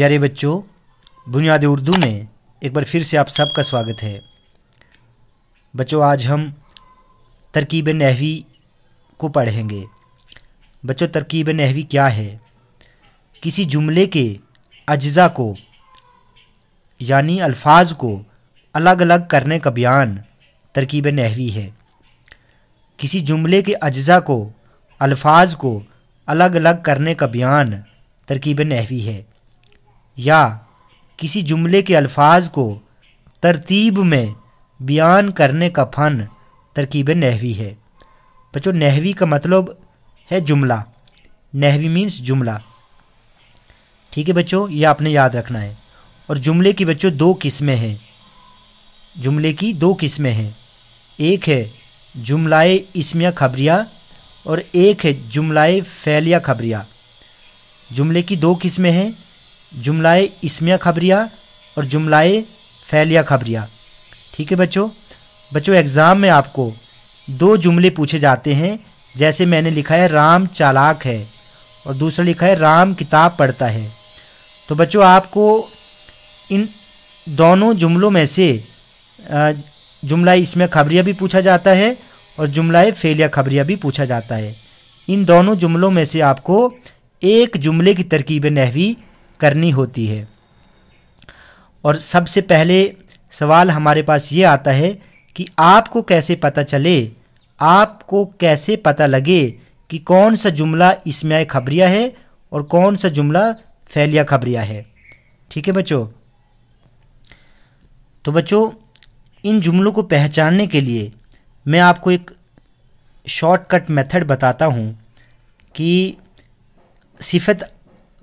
प्यारे बच्चों बुनियादी उर्दू में एक बार फिर से आप सबका स्वागत है बच्चों आज हम तरकीब नहवी को पढ़ेंगे बच्चों तरकीब नहवी क्या है किसी जुमले के अज्जा को यानी अल्फाज को अलग अलग करने का बयान तरकीब नहवी है किसी जुमले के अज्जा को अल्फाज को अलग अलग करने का बयान तरकीब नहवी है या किसी जुमले के अल्फाज को तरतीब में बयान करने का फ़न तरकीब नहवी है बच्चों नहवी का मतलब है जुमला नहवी मीन्स जुमला ठीक है बच्चों ये आपने याद रखना है और जुमले की बच्चों दो किस्में हैं जुमले की दो किस्में हैं एक है जुमलाए इसमिया खबरिया और एक है जुमलाए फैलिया खबरिया जुमले की दो किस्में हैं जुमलाए इसमिया खबरिया और जुमलाए फैलिया खबरिया ठीक है बच्चों बच्चों एग्ज़ाम में आपको दो जुमले पूछे जाते हैं जैसे मैंने लिखा है राम चालाक है और दूसरा लिखा है राम किताब पढ़ता है तो बच्चों आपको इन दोनों जुमलों में से जुमला इसमें खबरिया भी पूछा जाता है और जुमला फेलिया खबरिया भी पूछा जाता है इन दोनों जुमलों में से आपको एक जुमले की तरकीब नहवी करनी होती है और सबसे पहले सवाल हमारे पास ये आता है कि आपको कैसे पता चले आपको कैसे पता लगे कि कौन सा जुमला इसमें खबरिया है और कौन सा जुमला फैलिया खबरिया है ठीक है बच्चों तो बच्चों इन जुमलों को पहचानने के लिए मैं आपको एक शॉर्टकट मेथड बताता हूँ कि सिफत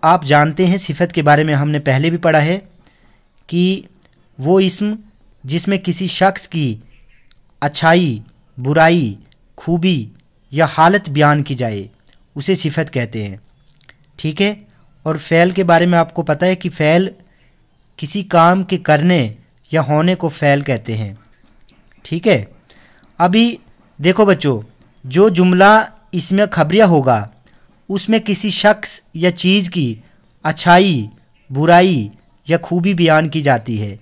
आप जानते हैं सिफत के बारे में हमने पहले भी पढ़ा है कि वो इसम जिसमें किसी शख्स की अच्छाई बुराई खूबी या हालत बयान की जाए उसे सिफत कहते हैं ठीक है और फ़ैल के बारे में आपको पता है कि फ़ैल किसी काम के करने या होने को फ़ैल कहते हैं ठीक है अभी देखो बच्चों जो जुमला इसमें खबरिया होगा उसमें किसी शख्स या चीज़ की अच्छाई बुराई या खूबी बयान की जाती है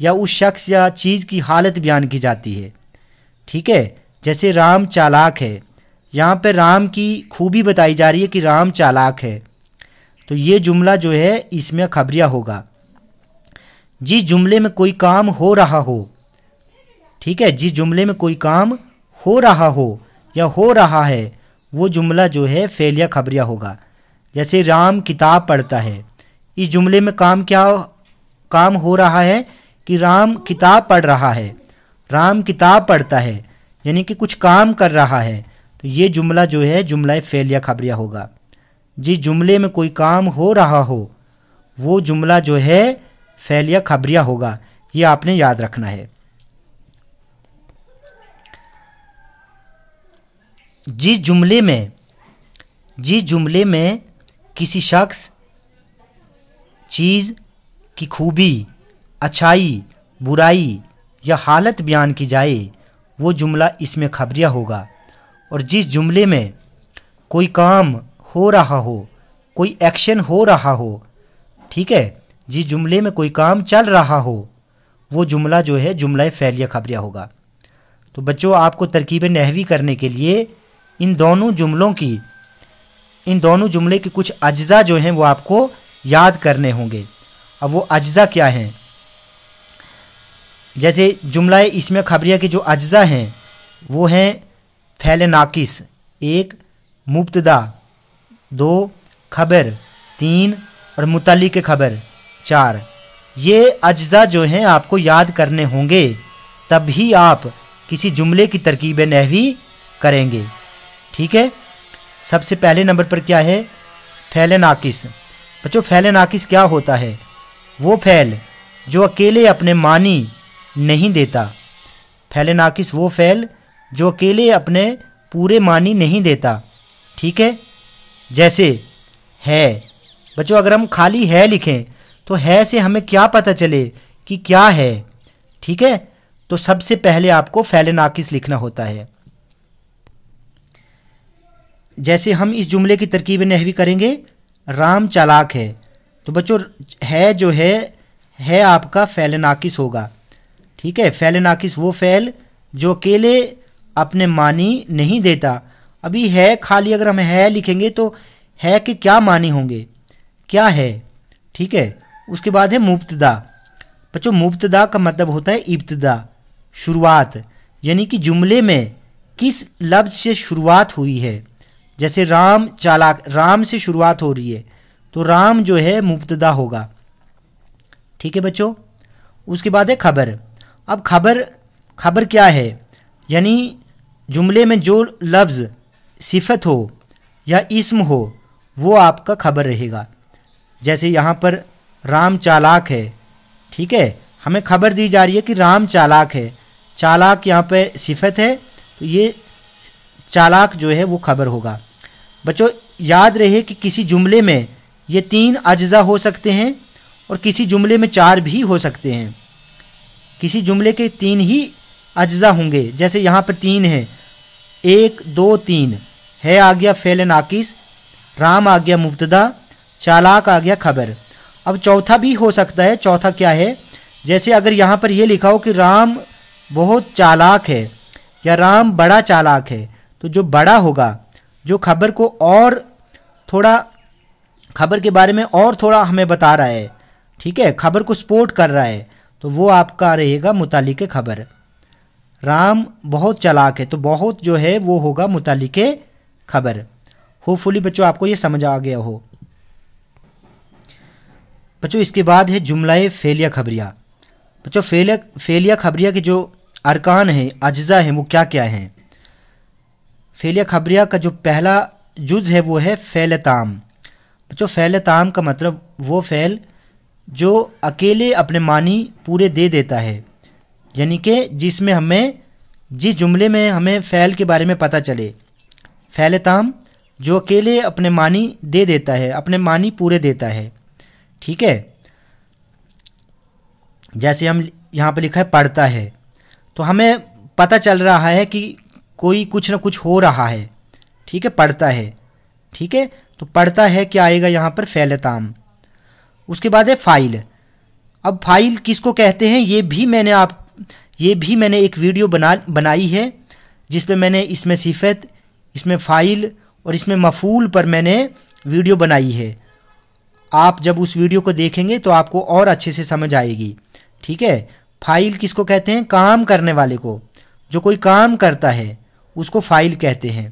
या उस शख्स या चीज़ की हालत बयान की जाती है ठीक है जैसे राम चालाक है यहाँ पर राम की खूबी बताई जा रही है कि राम चालाक है तो ये जुमला जो है इसमें खबरिया होगा जिस जुमले में कोई काम हो रहा हो ठीक है जिस जुमले में कोई काम हो रहा हो या हो रहा है वो जुमला जो है फेलिया खबरिया होगा जैसे राम किताब पढ़ता है इस जुमले में काम क्या काम हो रहा है कि राम किताब पढ़ रहा है राम किताब पढ़ता है यानी कि कुछ काम कर रहा है तो ये जुमला जो है जुमला फेलिया खबरिया होगा जिस जुमले में कोई काम हो रहा हो वो जुमला जो है फैलिया खबरिया होगा ये आपने याद रखना है जिस जुमले में जिस जुमले में किसी शख्स चीज़ की खूबी अच्छाई बुराई या हालत बयान की जाए वो जुमला इसमें खबरिया होगा और जिस जुमले में कोई काम हो रहा हो कोई एक्शन हो रहा हो ठीक है जिस जुमले में कोई काम चल रहा हो वो जुमला जो है जुमला फैलिया खबरिया होगा तो बच्चों आपको तरकीब नहवी करने के लिए इन दोनों जुमलों की इन दोनों जुमले के कुछ अज्जा जो हैं वो आपको याद करने होंगे अब वो अज्जा क्या हैं जैसे जुमला इसमें खबरिया के जो अज्जा हैं वो हैं फैल नाकिस एक मुबतदा दो खबर तीन और मुतल के खबर चार ये अज्जा जो हैं आपको याद करने होंगे तब ही आप किसी जुमले की तरकीब नहवी करेंगे ठीक है सबसे पहले नंबर पर क्या है नाकिस बच्चों नाकिस क्या होता है वो फैल जो अकेले अपने मानी नहीं देता नाकिस वो फैल जो अकेले अपने पूरे मानी नहीं देता ठीक है जैसे है बच्चों अगर हम खाली है लिखें तो है से हमें क्या पता चले कि क्या है ठीक है तो सबसे पहले आपको नाकिस लिखना होता है जैसे हम इस जुमले की तरकीब नहवी करेंगे राम चालाक है तो बच्चों है जो है है आपका फ़ैल नाकिस होगा ठीक है फ़ैल नाकिस वो फ़ैल जो अकेले अपने मानी नहीं देता अभी है खाली अगर हम है लिखेंगे तो है के क्या मानी होंगे क्या है ठीक है उसके बाद है मुफ्तदा बच्चों मुफ्तदा का मतलब होता है इब्तदा शुरुआत यानी कि जुमले में किस लफ्ज़ से शुरुआत हुई है जैसे राम चालाक राम से शुरुआत हो रही है तो राम जो है मुबतदा होगा ठीक है बच्चों उसके बाद है खबर अब खबर खबर क्या है यानी जुमले में जो लफ्ज़ सिफत हो या इसम हो वो आपका खबर रहेगा जैसे यहाँ पर राम चालाक है ठीक है हमें खबर दी जा रही है कि राम चालाक है चालाक यहाँ पे सिफत है तो ये चालाक जो है वो खबर होगा बच्चों याद रहे कि किसी जुमले में ये तीन अज्जा हो सकते हैं और किसी जुमले में चार भी हो सकते हैं किसी जुमले के तीन ही अज्जा होंगे जैसे यहाँ पर तीन हैं एक दो तीन है आ गया फेल नाकिस राम आ गया मुबतदा चालाक आ गया खबर अब चौथा भी हो सकता है चौथा क्या है जैसे अगर यहाँ पर यह लिखा हो कि राम बहुत चालाक है या राम बड़ा चालाक है तो जो बड़ा होगा जो खबर को और थोड़ा खबर के बारे में और थोड़ा हमें बता रहा है ठीक है खबर को सपोर्ट कर रहा है तो वो आपका रहेगा मुतल खबर राम बहुत चलाक है तो बहुत जो है वो होगा मुतल खबर होपफुली बच्चों आपको ये समझ आ गया हो बच्चों इसके बाद है जुमलाए फेलिया खबरिया बच्चों फेलिया फेलिया खबरिया के जो अरकान हैं अज्जा हैं वो क्या क्या हैं फेलिया खबरिया का जो पहला जुज़ है वो है फ़ैल ताम बच्चों फ़ैल ताम का मतलब वो फ़ैल जो अकेले अपने मानी पूरे दे देता है यानी कि जिसमें हमें जिस जुमले में हमें फ़ैल के बारे में पता चले फ़ैल ताम जो अकेले अपने मानी दे देता है अपने मानी पूरे देता है ठीक है जैसे हम यहाँ पर लिखा है पढ़ता है तो हमें पता चल रहा है कि कोई कुछ ना कुछ हो रहा है ठीक है पढ़ता है ठीक है तो पढ़ता है क्या आएगा यहाँ पर फैलताम उसके बाद है फाइल अब फाइल किसको कहते हैं ये भी मैंने आप ये भी मैंने एक वीडियो बना बनाई है जिसपे मैंने इसमें सिफत इसमें फ़ाइल और इसमें मफूल पर मैंने वीडियो बनाई है आप जब उस वीडियो को देखेंगे तो आपको और अच्छे से समझ आएगी ठीक है फाइल किसको कहते हैं काम करने वाले को जो कोई काम करता है उसको फाइल कहते हैं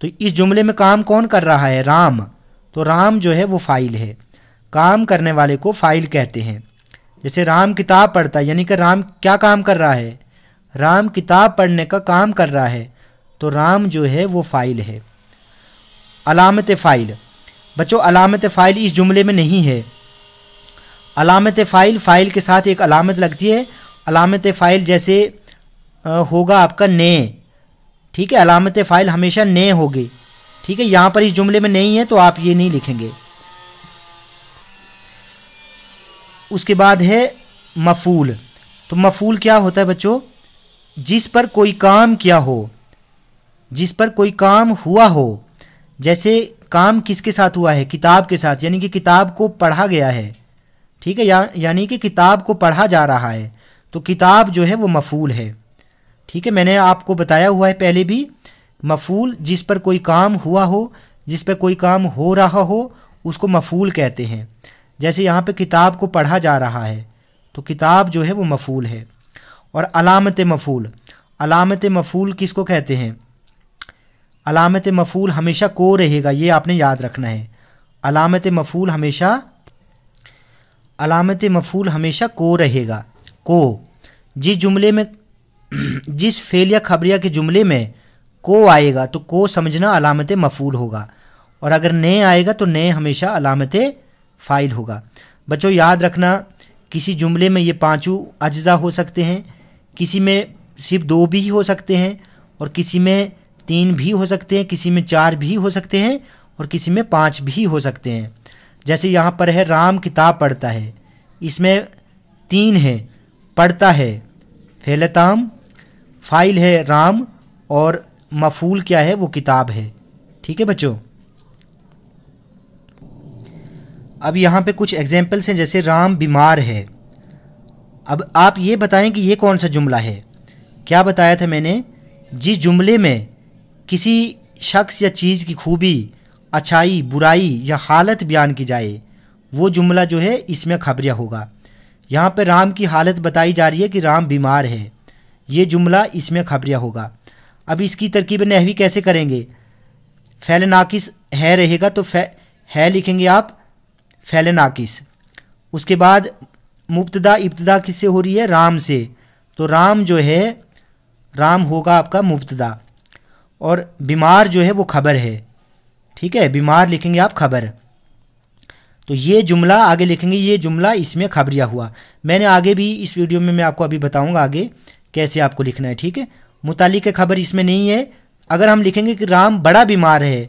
तो इस जुमले में काम कौन कर रहा है राम तो राम जो है वो फाइल है काम करने वाले को फाइल कहते हैं जैसे राम किताब पढ़ता है यानी कि राम क्या काम कर रहा है राम किताब पढ़ने का काम कर रहा है तो राम जो है वो फ़ाइल है अलामत फ़ाइल बच्चों अलामत फ़ाइल इस जुमले में नहीं है अलामत फ़ाइल फ़ाइल के साथ एक अलामत लगती है अलामत फ़ाइल जैसे होगा आपका ने ठीक है अलामत फ़ाइल हमेशा नए होगी ठीक है यहाँ पर इस जुमले में नहीं है तो आप ये नहीं लिखेंगे उसके बाद है मफूल तो मफूल क्या होता है बच्चों जिस पर कोई काम किया हो जिस पर कोई काम हुआ हो जैसे काम किसके साथ हुआ है किताब के साथ यानी कि किताब को पढ़ा गया है ठीक है या यानी कि किताब को पढ़ा जा रहा है तो किताब जो है वो मफूल है ठीक है मैंने आपको बताया हुआ है पहले भी मफूल जिस पर कोई काम हुआ हो जिस पर कोई काम हो रहा हो उसको मफूल कहते हैं जैसे यहाँ पे किताब को पढ़ा जा रहा है तो किताब जो है वो मफूल है और अलामत मफूल अलामत मफूल किसको कहते हैं अलामत मफूल हमेशा को रहेगा ये आपने याद रखना है अलामत मफूल हमेशा अलामत मफूल हमेशा को रहेगा को जिस जुमले में जिस फेल या खबरिया के जुमले में को आएगा तो को समझना अलामत मफूल होगा और अगर नए आएगा तो नए हमेशा अलामत फ़ाइल होगा बच्चों याद रखना किसी जुमले में ये पाँचों अज्जा हो सकते हैं किसी में सिर्फ दो भी हो सकते हैं और किसी में तीन भी हो सकते हैं किसी में चार भी हो सकते हैं और किसी में पाँच भी हो सकते हैं जैसे यहाँ पर है राम किताब पढ़ता है इसमें तीन है पढ़ता है फेलताम फाइल है राम और मफूल क्या है वो किताब है ठीक है बच्चों अब यहाँ पे कुछ एग्जाम्पल्स हैं जैसे राम बीमार है अब आप ये बताएं कि ये कौन सा जुमला है क्या बताया था मैंने जिस जुमले में किसी शख्स या चीज़ की खूबी अच्छाई बुराई या हालत बयान की जाए वो जुमला जो है इसमें खबरिया होगा यहाँ पर राम की हालत बताई जा रही है कि राम बीमार है ये जुमला इसमें खबरिया होगा अब इसकी तरकीब नहवी कैसे करेंगे फैल नाकिस है रहेगा तो फै है लिखेंगे आप फैल नाकिस उसके बाद मुबतदा इब्तदा किससे हो रही है राम से तो राम जो है राम होगा आपका मुबतदा और बीमार जो है वो खबर है ठीक है बीमार लिखेंगे आप खबर तो ये जुमला आगे लिखेंगे ये जुमला इसमें खबरिया हुआ मैंने आगे भी इस वीडियो में मैं आपको अभी बताऊंगा आगे कैसे आपको लिखना है ठीक है मुतालिक खबर इसमें नहीं है अगर हम लिखेंगे कि राम बड़ा बीमार है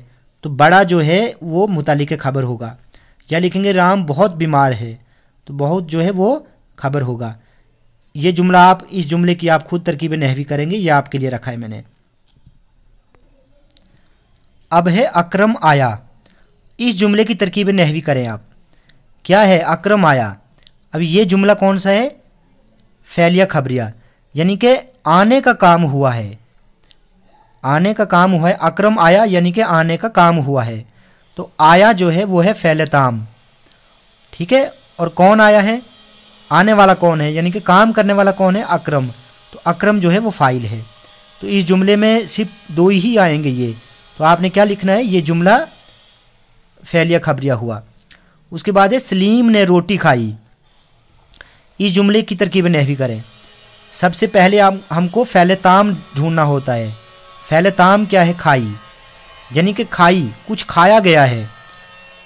तो बड़ा जो है वो मुतालिक खबर होगा या लिखेंगे राम बहुत बीमार है तो बहुत जो है वो खबर होगा ये जुमला आप इस जुमले की आप खुद तरकीब नहवी करेंगे ये आपके लिए रखा है मैंने अब है अक्रम आया इस जुमले की तरकीब नहवी करें आप क्या है अक्रम आया अब ये जुमला कौन सा है फैलिया खबरिया यानी कि आने का काम हुआ है आने का काम हुआ है अक्रम आया यानी कि आने का काम हुआ है तो आया जो है वो है फैलताम ठीक है और कौन आया है आने वाला कौन है यानी कि काम करने वाला कौन है अक्रम तो अक्रम जो है वो फाइल है तो इस जुमले में सिर्फ दो ही आएंगे ये तो आपने क्या लिखना है ये जुमला फैलिया खबरिया हुआ उसके बाद है सलीम ने रोटी खाई इस जुमले की तरकीब नहवी करें सबसे पहले हम हमको फैलताम ढूंढना होता है फैलताम क्या है खाई यानी कि खाई कुछ खाया गया है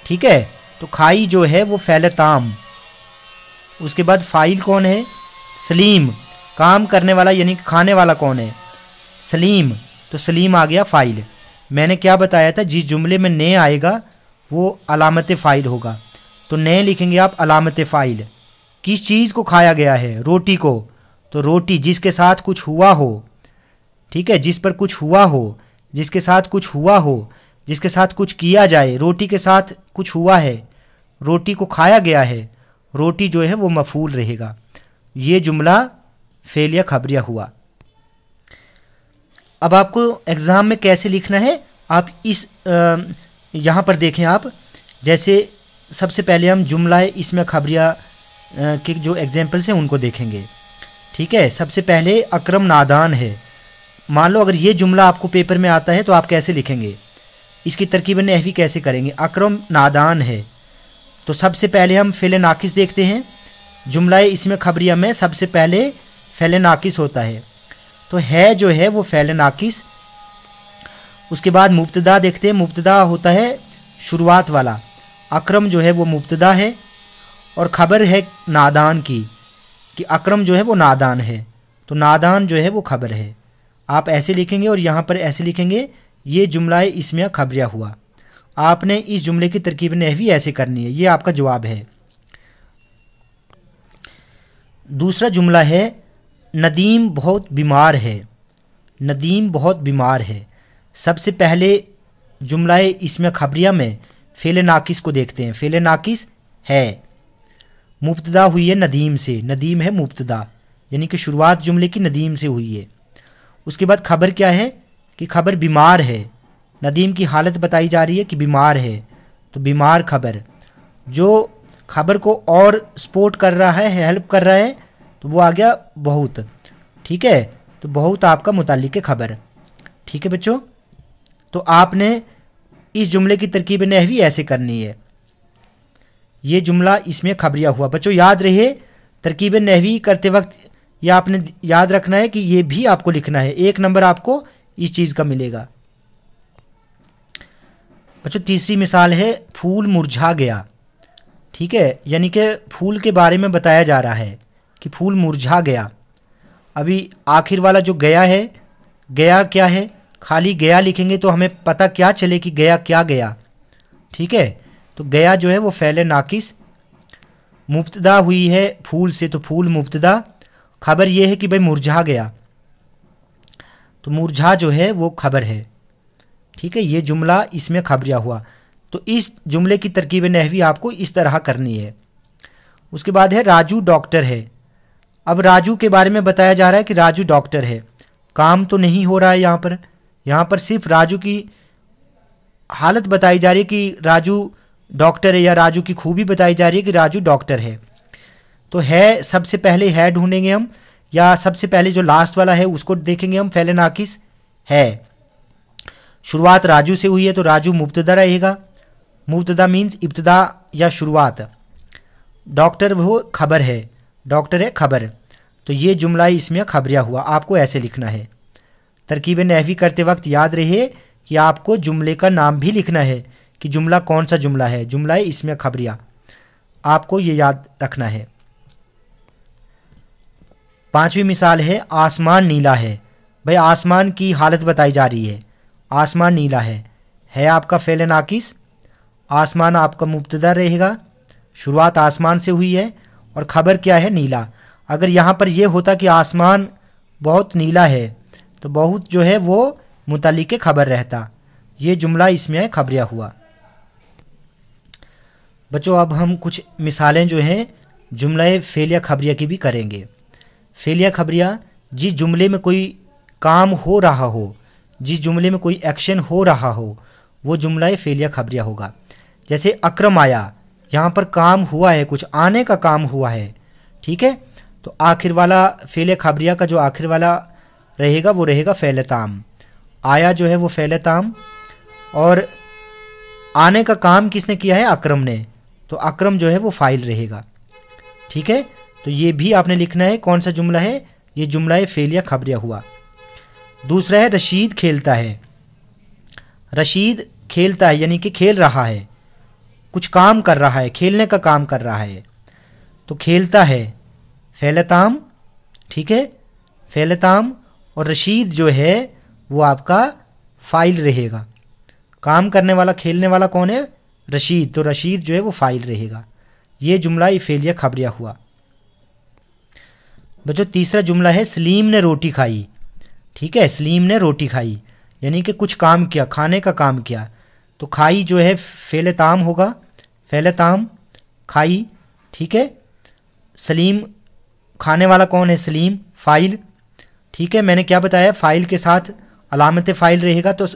ठीक है तो खाई जो है वो फैलताम उसके बाद फाइल कौन है सलीम काम करने वाला यानी खाने वाला कौन है सलीम तो सलीम आ गया फ़ाइल मैंने क्या बताया था जिस जुमले में ने आएगा वो अलामत फ़ाइल होगा तो नए लिखेंगे आप अलामत फ़ाइल किस चीज़ को खाया गया है रोटी को तो रोटी जिसके साथ कुछ हुआ हो ठीक है जिस पर कुछ हुआ हो जिसके साथ कुछ हुआ हो जिसके साथ कुछ किया जाए रोटी के साथ कुछ हुआ है रोटी को खाया गया है रोटी जो है वो मफूल रहेगा ये जुमला फेलिया खबरिया हुआ अब आपको एग्ज़ाम में कैसे लिखना है आप इस यहाँ पर देखें आप जैसे सबसे पहले हम जुमला इसमें खबरिया के जो एग्जाम्पल्स हैं उनको देखेंगे ठीक है सबसे पहले अक्रम नादान है मान लो अगर ये जुमला आपको पेपर में आता है तो आप कैसे लिखेंगे इसकी तरकीब नहवी कैसे करेंगे अक्रम नादान है तो सबसे पहले हम फेले नाकिस देखते हैं जुमला इसमें खबरिया में सबसे पहले फैल नाकिस होता है तो है जो है वो फैल नाकिस उसके बाद मुबतदा देखते हैं मुबतदा होता है शुरुआत वाला अक्रम जो है वो मुबतदा है और ख़बर है नादान की कि अक्रम जो है वो नादान है तो नादान जो है वो खबर है आप ऐसे लिखेंगे और यहाँ पर ऐसे लिखेंगे ये जुमला इसमें खबरिया हुआ आपने इस जुमले की तरकीब नहवी ऐसे करनी है ये आपका जवाब है दूसरा जुमला है नदीम बहुत बीमार है नदीम बहुत बीमार है सबसे पहले जुमला इसमें खबरिया में फ़ेले नाकिस को देखते हैं फेले नाकिस है मुब्तदा हुई है नदीम से नदीम है मुब्तदा यानी कि शुरुआत जुमले की नदीम से हुई है उसके बाद खबर क्या है कि खबर बीमार है नदीम की हालत बताई जा रही है कि बीमार है तो बीमार खबर जो खबर को और सपोर्ट कर रहा है हेल्प कर रहा है तो वो आ गया बहुत ठीक है तो बहुत आपका मुतल खबर ठीक है बच्चों तो आपने इस जुमले की तरकीब नहवी ऐसे करनी है ये जुमला इसमें खबरिया हुआ बच्चों याद रहे तरकीब नहवी करते वक्त ये आपने याद रखना है कि ये भी आपको लिखना है एक नंबर आपको इस चीज़ का मिलेगा बच्चों तीसरी मिसाल है फूल मुरझा गया ठीक है यानी कि फूल के बारे में बताया जा रहा है कि फूल मुरझा गया अभी आखिर वाला जो गया है गया क्या है खाली गया लिखेंगे तो हमें पता क्या चले कि गया क्या गया ठीक है तो गया जो है वो फैल नाकिस मुबतदा हुई है फूल से तो फूल मुबतदा खबर यह है कि भाई मुरझा गया तो मुरझा जो है वो खबर है ठीक है ये जुमला इसमें खबरिया हुआ तो इस जुमले की तरकीब नहवी आपको इस तरह करनी है उसके बाद है राजू डॉक्टर है अब राजू के बारे में बताया जा रहा है कि राजू डॉक्टर है काम तो नहीं हो रहा है यहाँ पर यहाँ पर सिर्फ राजू की हालत बताई जा रही है कि राजू डॉक्टर है या राजू की खूबी बताई जा रही है कि राजू डॉक्टर है तो है सबसे पहले है ढूंढेंगे हम या सबसे पहले जो लास्ट वाला है उसको देखेंगे हम नाकिस है शुरुआत राजू से हुई है तो राजू मुब्तदा रहेगा मुब्तदा मीन्स इब्तदा या शुरुआत डॉक्टर वो खबर है डॉक्टर है खबर तो ये जुमला इसमें खबरिया हुआ आपको ऐसे लिखना है तरकीब नहवी करते वक्त याद रहे कि आपको जुमले का नाम भी लिखना है कि जुमला कौन सा जुमला है जुमला इसमें खबरिया आपको ये याद रखना है पांचवी मिसाल है आसमान नीला है भाई आसमान की हालत बताई जा रही है आसमान नीला है है आपका फेल नाकिस आसमान आपका मुबतदा रहेगा शुरुआत आसमान से हुई है और ख़बर क्या है नीला अगर यहाँ पर यह होता कि आसमान बहुत नीला है तो बहुत जो है वो मुतल खबर रहता ये जुमला इसमें खबरिया हुआ बच्चों अब हम कुछ मिसालें जो हैं जुमला फेलिया खबरिया की भी करेंगे फेलिया खबरिया जिस जुमले में कोई काम हो रहा हो जिस जुमले में कोई एक्शन हो रहा हो वो जुमला फेलिया खबरिया होगा जैसे अक्रम आया यहाँ पर काम हुआ है कुछ आने का काम हुआ है ठीक है तो आखिर वाला फेले खबरिया का जो आखिर वाला रहेगा वो रहेगा फैलताम आया जो है वो फैलताम और आने का काम किसने किया है अक्रम ने तो अक्रम जो है वो फाइल रहेगा ठीक है तो ये भी आपने लिखना है कौन सा जुमला है ये जुमला है फेल या खबरिया हुआ दूसरा है रशीद खेलता है रशीद खेलता है यानी कि खेल रहा है कुछ काम कर रहा है खेलने का काम कर रहा है तो खेलता है फैलताम ठीक है फैलताम और रशीद जो है वो आपका फाइल रहेगा काम करने वाला खेलने वाला कौन है रशीद तो रशीद जो है वो फ़ाइल रहेगा ये जुमला इफ़ेलिया खबरिया हुआ बच्चों तीसरा जुमला है सलीम ने रोटी खाई ठीक है सलीम ने रोटी खाई यानी कि कुछ काम किया खाने का काम किया तो खाई जो है फेल ताम होगा फैल ताम खाई ठीक है सलीम खाने वाला कौन है सलीम फ़ाइल ठीक है मैंने क्या बताया फ़ाइल के साथ अलामत फ़ाइल रहेगा तो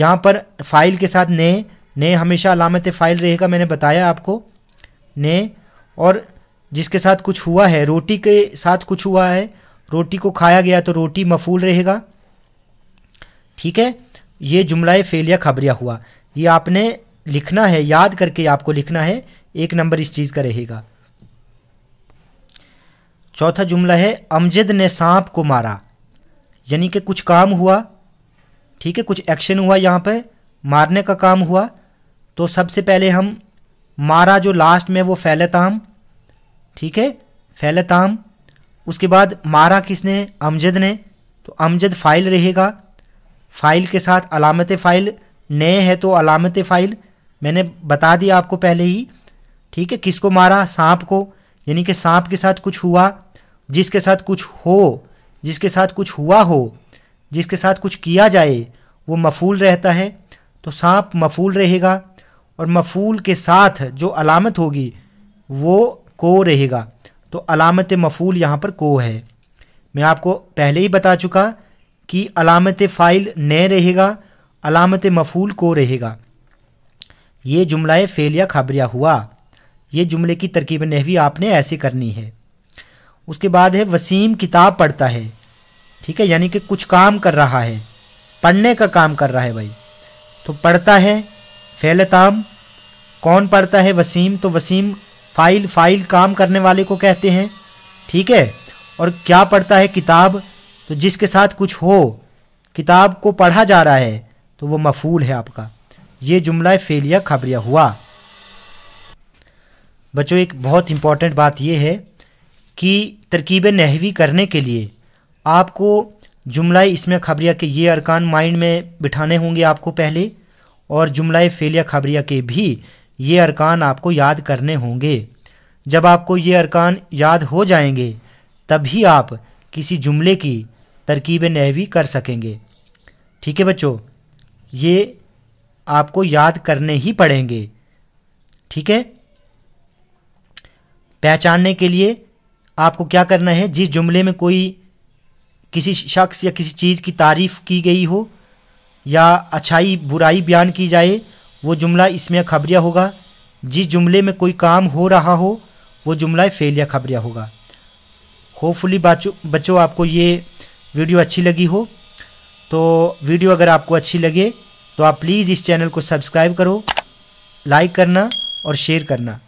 यहाँ पर फ़ाइल के साथ ने ने हमेशा अलामत फ़ाइल रहेगा मैंने बताया आपको ने और जिसके साथ कुछ हुआ है रोटी के साथ कुछ हुआ है रोटी को खाया गया तो रोटी मफूल रहेगा ठीक है ये जुमला फेलिया खबरिया हुआ ये आपने लिखना है याद करके आपको लिखना है एक नंबर इस चीज़ का रहेगा चौथा जुमला है अमजद ने सांप को मारा यानी कि कुछ काम हुआ ठीक है कुछ एक्शन हुआ यहाँ पर मारने का काम हुआ तो सबसे पहले हम मारा जो लास्ट में वो फैलताम ठीक है फैलताम उसके बाद मारा किसने अमजद ने तो अमजद फ़ाइल रहेगा फ़ाइल के साथ अलामत फ़ाइल नए है तो अलामत फ़ाइल मैंने बता दिया आपको पहले ही ठीक है किसको मारा सांप को यानी कि सांप के साथ कुछ हुआ जिसके साथ कुछ हो जिसके साथ कुछ हुआ हो जिसके साथ कुछ किया जाए वो मफूल रहता है तो सांप मफूल रहेगा और मफूल के साथ जो अलामत होगी वो को रहेगा तो अलामत मफूल यहाँ पर को है मैं आपको पहले ही बता चुका कि अलामत फ़ाइल न रहेगा अलामत मफूल को रहेगा ये जुमला फ़ेलिया खबरिया हुआ ये जुमले की तरकीब नहवी आपने ऐसे करनी है उसके बाद है वसीम किताब पढ़ता है ठीक है यानी कि कुछ काम कर रहा है पढ़ने का काम कर रहा है भाई तो पढ़ता है फ़ैलताम कौन पढ़ता है वसीम तो वसीम फाइल फाइल काम करने वाले को कहते हैं ठीक है और क्या पढ़ता है किताब तो जिसके साथ कुछ हो किताब को पढ़ा जा रहा है तो वो मफूल है आपका ये जुमला फेलिया खबरिया हुआ बच्चों एक बहुत इम्पॉर्टेंट बात यह है कि तरकीब नहवी करने के लिए आपको जुमला इसमें खबरिया के ये अरकान माइंड में बिठाने होंगे आपको पहले और जुमला फेलिया खबरिया के भी ये अरकान आपको याद करने होंगे जब आपको ये अरकान याद हो जाएंगे तभी आप किसी जुमले की तरकीब नहवी कर सकेंगे ठीक है बच्चों ये आपको याद करने ही पड़ेंगे ठीक है पहचानने के लिए आपको क्या करना है जिस जुमले में कोई किसी शख्स या किसी चीज़ की तारीफ़ की गई हो या अच्छाई बुराई बयान की जाए वो जुमला इसमें खबरिया होगा जिस जुमले में कोई काम हो रहा हो वो जुमला फेलिया खबरिया होगा होपफुली बच्चों आपको ये वीडियो अच्छी लगी हो तो वीडियो अगर आपको अच्छी लगे तो आप प्लीज़ इस चैनल को सब्सक्राइब करो लाइक करना और शेयर करना